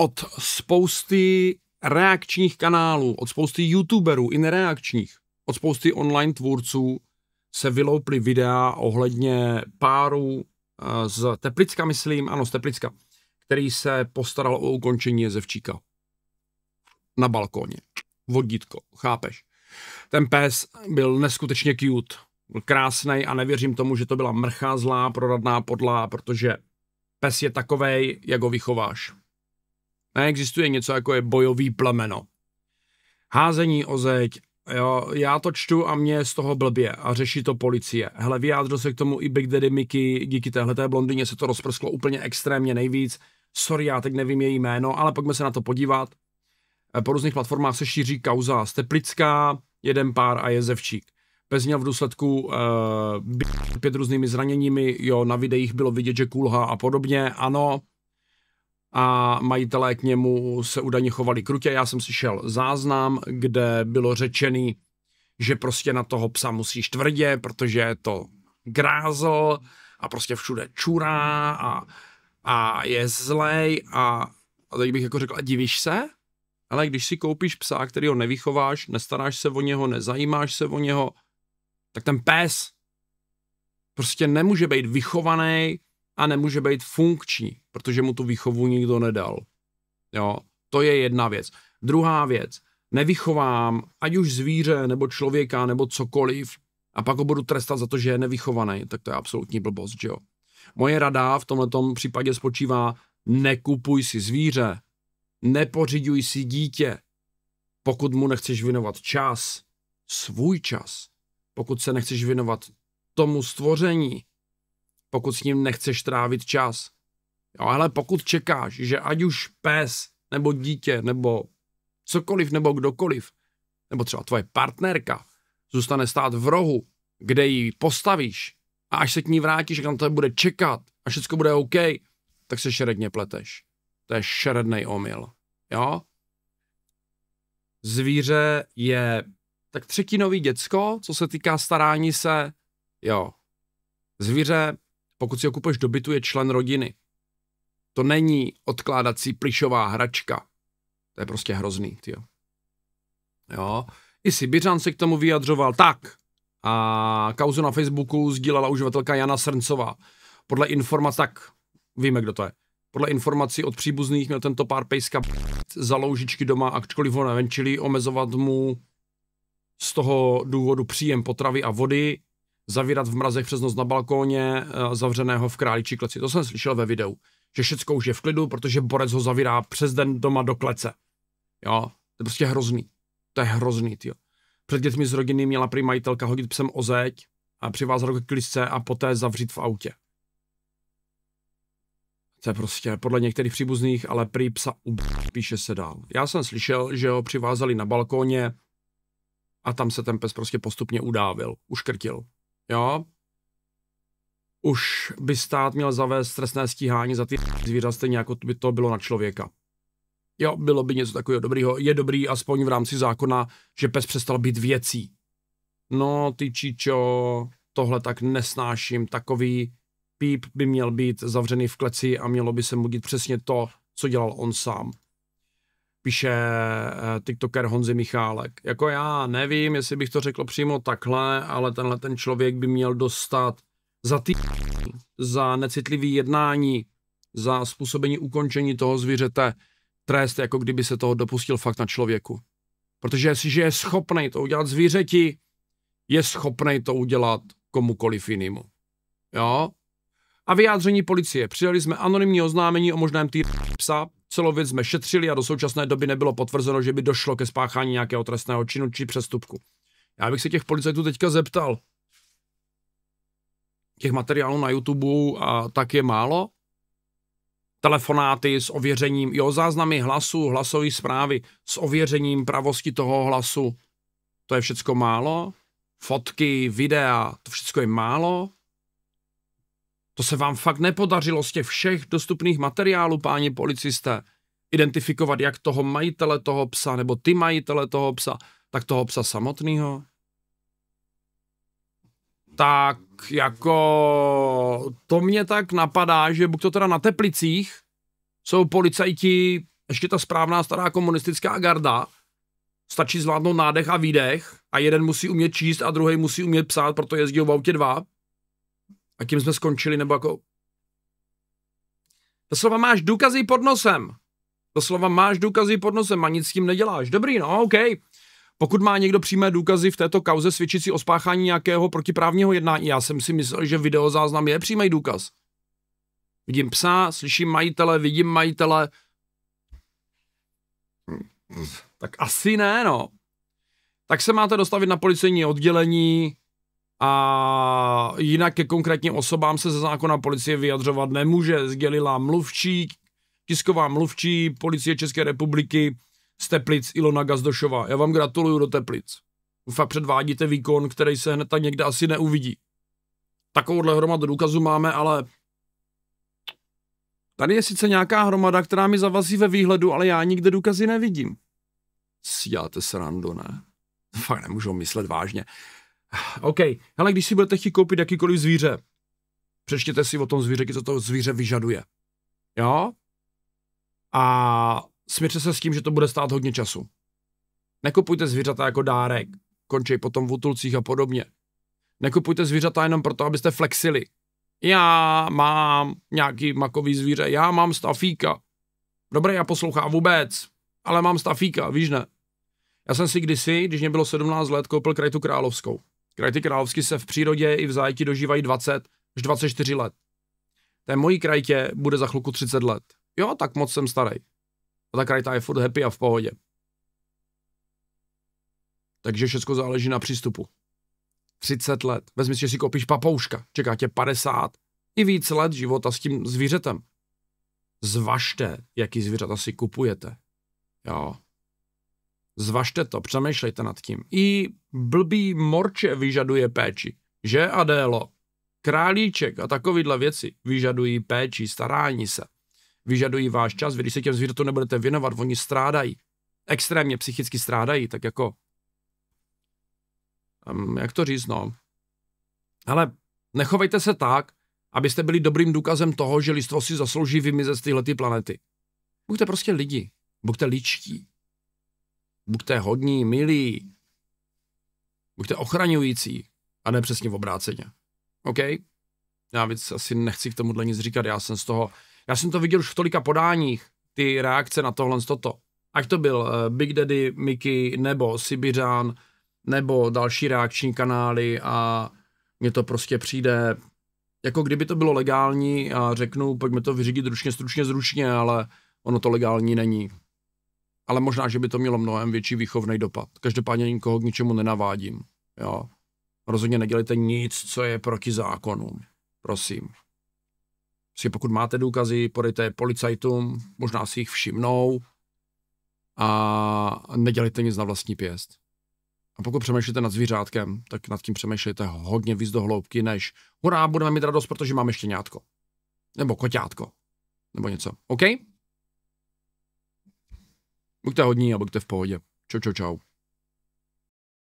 od spousty reakčních kanálů, od spousty youtuberů i nereakčních, od spousty online tvůrců se vyloupli videa ohledně párů eh, z Teplicka, myslím, ano, z Teplicka, který se postaral o ukončení jezevčíka na balkóně. Vodítko, chápeš? Ten pes byl neskutečně cute, byl krásný a nevěřím tomu, že to byla mrcha zlá, proradná podlá, protože pes je takovej, jak ho vychováš. Neexistuje něco jako je bojový plemeno. Házení o zeď, jo, já to čtu a mě z toho blbě a řeší to policie. Hele, vyjádřil se k tomu i Big Daddy Mickey, díky téhleté blondině se to rozprsklo úplně extrémně nejvíc. Sorry, já teď nevím její jméno, ale pojďme se na to podívat. E, po různých platformách se šíří kauza Steplická, jeden pár a Jezevčík. Pes měl v důsledku uh, pět různými zraněními, jo, na videích bylo vidět, že kulha a podobně, ano a majitelé k němu se údajně chovali krutě. Já jsem slyšel záznam, kde bylo řečený, že prostě na toho psa musíš tvrdě, protože je to grázel a prostě všude čurá a, a je zlej a, a teď bych jako řekl, a divíš se? Ale když si koupíš psa, který ho nevychováš, nestaráš se o něho, nezajímáš se o něho, tak ten pes prostě nemůže být vychovaný a nemůže být funkční protože mu tu výchovu nikdo nedal. Jo, to je jedna věc. Druhá věc, nevychovám ať už zvíře, nebo člověka, nebo cokoliv, a pak ho budu trestat za to, že je nevychovaný, tak to je absolutní blbost, že jo. Moje rada v tomto případě spočívá, nekupuj si zvíře, nepořiďuj si dítě, pokud mu nechceš věnovat čas, svůj čas, pokud se nechceš věnovat tomu stvoření, pokud s ním nechceš trávit čas, Jo, ale pokud čekáš, že ať už pes, nebo dítě, nebo cokoliv, nebo kdokoliv, nebo třeba tvoje partnerka, zůstane stát v rohu, kde ji postavíš a až se k ní vrátíš, jak na to bude čekat a všechno bude OK, tak se šeredně pleteš. To je šeredný omyl. Jo? Zvíře je tak třetinový děcko, co se týká starání se, jo. Zvíře, pokud si ho kupuješ do bytu, je člen rodiny. To není odkládací plišová hračka. To je prostě hrozný, tyjo. Jo. I Sibiřan se k tomu vyjadřoval tak. A kauzu na Facebooku sdílela uživatelka Jana Srncová. Podle informací, tak víme, kdo to je. Podle informací od příbuzných měl tento pár pejska za loužičky doma, ačkoliv ho nevenčili, omezovat mu z toho důvodu příjem potravy a vody, zavírat v mrazech přes noc na balkóně, eh, zavřeného v králičí kleci. To jsem slyšel ve videu, že všecko už je v klidu, protože borec ho zavírá přes den doma do klece. Jo, to je prostě hrozný. To je hrozný, jo. Před dětmi z rodiny měla prý majitelka hodit psem o zeď a přivázat ho k lisce a poté zavřít v autě. To je prostě podle některých příbuzných, ale prý psa ubr, píše se dál. Já jsem slyšel, že ho přivázali na balkóně a tam se ten pes prostě postupně udávil, uškrtil jo, už by stát měl zavést trestné stíhání za ty zvířata, stejně jako by to bylo na člověka. Jo, bylo by něco takového dobrého. Je dobrý aspoň v rámci zákona, že pes přestal být věcí. No, ty čičo, tohle tak nesnáším. Takový píp by měl být zavřený v kleci a mělo by se mu dít přesně to, co dělal on sám píše eh, TikToker Honzi Michálek. Jako já nevím, jestli bych to řekl přímo takhle, ale tenhle ten člověk by měl dostat za ty, za necitlivý jednání, za způsobení ukončení toho zvířete trest, jako kdyby se toho dopustil fakt na člověku. Protože jestliže je schopný to udělat zvířeti, je schopný to udělat komukoliv jinému. Jo? A vyjádření policie. Přidali jsme anonymní oznámení o možném týrání psa Celou věc jsme šetřili a do současné doby nebylo potvrzeno, že by došlo ke spáchání nějakého trestného činu či přestupku. Já bych se těch policajtů teďka zeptal. Těch materiálů na YouTube a tak je málo? Telefonáty s ověřením, jo, záznamy hlasu, hlasové zprávy s ověřením pravosti toho hlasu, to je všecko málo? Fotky, videa, to všecko je málo? To se vám fakt nepodařilo z těch všech dostupných materiálů, páni policisté, identifikovat jak toho majitele toho psa, nebo ty majitele toho psa, tak toho psa samotného? Tak jako to mě tak napadá, že buď to teda na Teplicích jsou policajti, ještě ta správná stará komunistická garda, stačí zvládnout nádech a výdech a jeden musí umět číst a druhý musí umět psát, proto jezdí v autě dva a tím jsme skončili, nebo jako... Doslova máš důkazy pod nosem. Doslova máš důkazy pod nosem a nic s tím neděláš. Dobrý, no, OK. Pokud má někdo přímé důkazy v této kauze svědčící o spáchání nějakého protiprávního jednání, já jsem si myslel, že videozáznam je přímý důkaz. Vidím psa, slyším majitele, vidím majitele. Tak asi ne, no. Tak se máte dostavit na policejní oddělení a jinak ke konkrétním osobám se ze zákona policie vyjadřovat nemůže, sdělila mluvčí, tisková mluvčí policie České republiky z Teplic Ilona Gazdošová. Já vám gratuluju do Teplic. Fakt předvádíte výkon, který se hned tak někde asi neuvidí. Takovouhle hromadu důkazů máme, ale tady je sice nějaká hromada, která mi zavazí ve výhledu, ale já nikde důkazy nevidím. Sjáte se rando, ne? Fakt nemůžu myslet vážně. OK, ale když si budete chtít koupit jakýkoliv zvíře, přečtěte si o tom zvíře, co to zvíře vyžaduje. Jo? A směřte se s tím, že to bude stát hodně času. Nekupujte zvířata jako dárek, končej potom v útulcích a podobně. Nekupujte zvířata jenom proto, abyste flexili. Já mám nějaký makový zvíře, já mám stafíka. Dobré, já poslouchám vůbec, ale mám stafíka, víš ne? Já jsem si kdysi, když mě bylo 17 let, koupil krajtu královskou. Krajty královsky se v přírodě i v zajetí dožívají 20 až 24 let. Té mojí krajtě bude za chluku 30 let. Jo, tak moc jsem starý. A ta krajta je furt happy a v pohodě. Takže všechno záleží na přístupu. 30 let. Vezmi si, že si kopíš papouška. Čeká tě 50 i víc let života s tím zvířetem. Zvažte, jaký zvířata si kupujete. Jo. Zvažte to, přemýšlejte nad tím. I blbý morče vyžaduje péči, že Adélo? Králíček a takovýhle věci vyžadují péči, starání se. Vyžadují váš čas, vy když se těm zvířatům nebudete věnovat, oni strádají. Extrémně psychicky strádají, tak jako... Um, jak to říct, no? Ale nechovejte se tak, abyste byli dobrým důkazem toho, že lidstvo si zaslouží vymizet z téhle planety. Buďte prostě lidi, buďte ličtí buďte hodní, milí, buďte ochraňující a ne přesně v obráceně. OK? Já víc asi nechci k tomuhle nic říkat, já jsem z toho, já jsem to viděl už v tolika podáních, ty reakce na tohle z toto. Ať to byl eh, Big Daddy, Mickey, nebo Sibiřán, nebo další reakční kanály a mně to prostě přijde, jako kdyby to bylo legální a řeknu, pojďme to vyřídit ručně, stručně, zručně, ale ono to legální není ale možná, že by to mělo mnohem větší výchovný dopad. Každopádně nikoho k ničemu nenavádím. Jo. Rozhodně nedělejte nic, co je proti zákonům. Prosím. Si pokud máte důkazy, podejte je policajtům, možná si jich všimnou a nedělejte nic na vlastní pěst. A pokud přemýšlíte nad zvířátkem, tak nad tím přemýšlejte hodně víc do hloubky, než hurá, budeme mít radost, protože máme štěňátko. Nebo koťátko. Nebo něco. OK? Buďte hodní a buďte v pohodě. Čau, čau, čau.